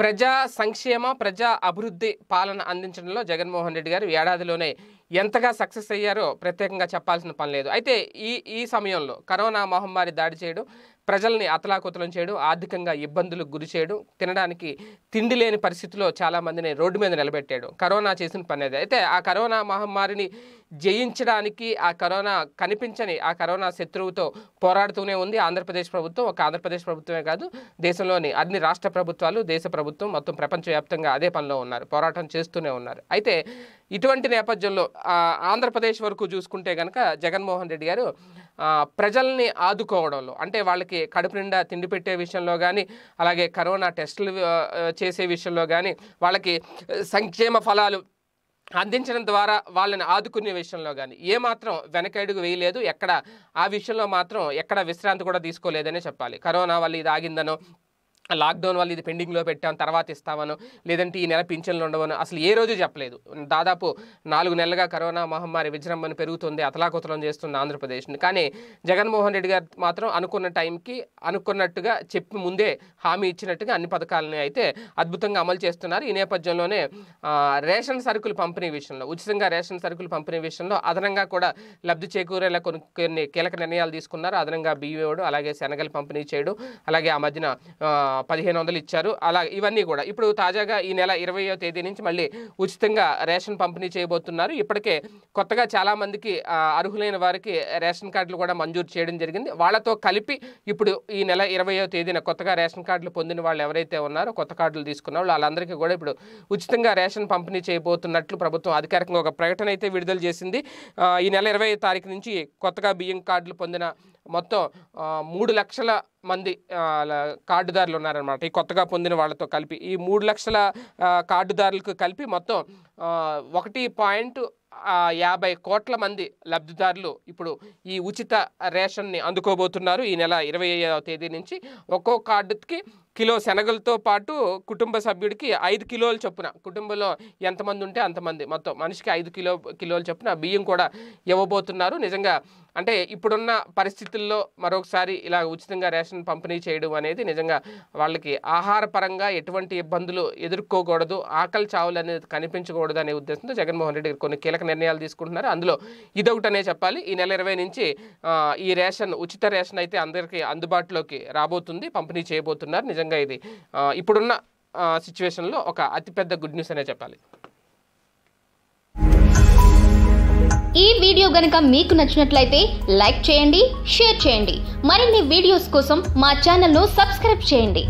ప్రజా సంక్షేమ ప్రజా అభివృద్ధి పాలన అందించడంలో జగన్మోహన్ రెడ్డి గారు ఏడాదిలోనే ఎంతగా సక్సెస్ అయ్యారో ప్రత్యేకంగా చెప్పాల్సిన పని లేదు అయితే ఈ ఈ సమయంలో కరోనా మహమ్మారి దాడి చేయడం ప్రజల్ని అతలాకుతలం చేయడం ఆర్థికంగా ఇబ్బందులకు గురి చేయడం తినడానికి తిండి లేని పరిస్థితిలో చాలామందిని రోడ్డు మీద నిలబెట్టాడు కరోనా చేసిన పని అయితే ఆ కరోనా మహమ్మారిని జయించడానికి ఆ కరోనా కనిపించని ఆ కరోనా శత్రువుతో పోరాడుతూనే ఉంది ఆంధ్రప్రదేశ్ ప్రభుత్వం ఒక ఆంధ్రప్రదేశ్ ప్రభుత్వమే కాదు దేశంలోని అన్ని రాష్ట్ర ప్రభుత్వాలు దేశ ప్రభుత్వం మొత్తం ప్రపంచవ్యాప్తంగా అదే పనిలో ఉన్నారు పోరాటం చేస్తూనే ఉన్నారు అయితే ఇటువంటి నేపథ్యంలో ఆంధ్రప్రదేశ్ వరకు చూసుకుంటే కనుక జగన్మోహన్ రెడ్డి గారు ప్రజల్ని ఆదుకోవడంలో అంటే వాళ్ళకి కడుపు నిండా తిండి పెట్టే విషయంలో కానీ అలాగే కరోనా టెస్టులు చేసే విషయంలో కానీ వాళ్ళకి సంక్షేమ ఫలాలు అందించడం ద్వారా వాళ్ళని ఆదుకునే విషయంలో కానీ ఏమాత్రం వెనకడుగు వేయలేదు ఎక్కడ ఆ విషయంలో మాత్రం ఎక్కడ విశ్రాంతి కూడా తీసుకోలేదనే చెప్పాలి కరోనా వల్ల ఇది ఆగిందనో లాక్డౌన్ వల్ల ఇది పెండింగ్లో పెట్టాను తర్వాత ఇస్తామను లేదంటే ఈ నెల పింఛన్లు ఉండవను అసలు ఏ రోజు చెప్పలేదు దాదాపు నాలుగు నెలలుగా కరోనా మహమ్మారి విజృంభణ పెరుగుతుంది అతలాకుతలం చేస్తుంది ఆంధ్రప్రదేశ్ని కానీ జగన్మోహన్ రెడ్డి గారు మాత్రం అనుకున్న టైంకి అనుకున్నట్టుగా చెప్పి ముందే హామీ ఇచ్చినట్టుగా అన్ని పథకాలని అయితే అద్భుతంగా అమలు చేస్తున్నారు ఈ నేపథ్యంలోనే రేషన్ సరుకులు పంపిణీ విషయంలో ఉచితంగా రేషన్ సరుకులు పంపిణీ విషయంలో అదనంగా కూడా లబ్ధి చేకూరేలా కొన్ని కొన్ని కీలక నిర్ణయాలు తీసుకున్నారు అదనంగా బియ్యం అలాగే శనగలు పంపిణీ చేయడం అలాగే ఆ మధ్యన పదిహేను వందలు ఇచ్చారు అలా ఇవన్నీ కూడా ఇప్పుడు తాజాగా ఈ నెల ఇరవయో తేదీ నుంచి మళ్ళీ ఉచితంగా రేషన్ పంపిణీ చేయబోతున్నారు ఇప్పటికే కొత్తగా చాలామందికి అర్హులైన వారికి రేషన్ కార్డులు కూడా మంజూరు చేయడం జరిగింది వాళ్ళతో కలిపి ఇప్పుడు ఈ నెల ఇరవయో తేదీన కొత్తగా రేషన్ కార్డులు పొందిన వాళ్ళు ఎవరైతే ఉన్నారో కొత్త కార్డులు తీసుకున్న వాళ్ళు వాళ్ళందరికీ కూడా ఇప్పుడు ఉచితంగా రేషన్ పంపిణీ చేయబోతున్నట్లు ప్రభుత్వం అధికారికంగా ఒక ప్రకటన అయితే విడుదల చేసింది ఈ నెల ఇరవై తారీఖు నుంచి కొత్తగా బియ్యం కార్డులు పొందిన మొత్తం మూడు లక్షల మంది కార్డుదారులు ఉన్నారనమాట ఈ కొత్తగా పొందిన వాళ్ళతో కలిపి ఈ మూడు లక్షల కార్డుదారులకు కలిపి మొత్తం ఒకటి పాయింట్ యాభై కోట్ల మంది లబ్ధిదారులు ఇప్పుడు ఈ ఉచిత రేషన్ని అందుకోబోతున్నారు ఈ నెల ఇరవై తేదీ నుంచి ఒక్కో కార్డుకి కిలో శనగలతో పాటు కుటుంబ సభ్యుడికి ఐదు కిలోలు చొప్పున కుటుంబంలో ఎంతమంది ఉంటే అంతమంది మొత్తం మనిషికి ఐదు కిలో కిలోలు చొప్పున బియ్యం కూడా ఇవ్వబోతున్నారు నిజంగా అంటే ఇప్పుడున్న పరిస్థితుల్లో మరొకసారి ఇలా ఉచితంగా రేషన్ పంపిణీ చేయడం అనేది నిజంగా వాళ్ళకి ఆహార పరంగా ఎటువంటి ఇబ్బందులు ఎదుర్కోకూడదు ఆకలి చావులు అనేది కనిపించకూడదు అనే ఉద్దేశంతో జగన్మోహన్ రెడ్డి కొన్ని కీలక నిర్ణయాలు తీసుకుంటున్నారు అందులో ఇదొకటనే చెప్పాలి ఈ నెల ఇరవై నుంచి ఈ రేషన్ ఉచిత రేషన్ అయితే అందరికీ అందుబాటులోకి రాబోతుంది పంపిణీ చేయబోతున్నారు నిజంగా నిజంగా ఇది ఇప్పుడున్న సిచ్యువేషన్లో ఒక అతిపెద్ద గుడ్ న్యూస్ అనే చెప్పాలి ఈ వీడియో గనక మీకు నచ్చినట్లయితే లైక్ చేయండి షేర్ చేయండి మరిన్ని వీడియోస్ కోసం మా ఛానల్ను సబ్స్క్రైబ్ చేయండి